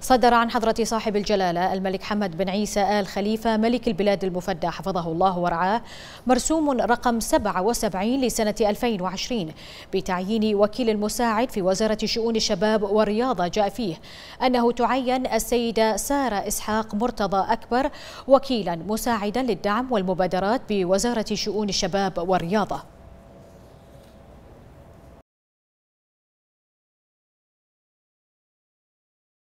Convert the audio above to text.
صدر عن حضرة صاحب الجلالة الملك حمد بن عيسى آل خليفة ملك البلاد المفدى حفظه الله ورعاه مرسوم رقم 77 لسنة 2020 بتعيين وكيل المساعد في وزارة شؤون الشباب والرياضة جاء فيه أنه تعين السيدة سارة إسحاق مرتضى أكبر وكيلا مساعدا للدعم والمبادرات بوزارة شؤون الشباب والرياضة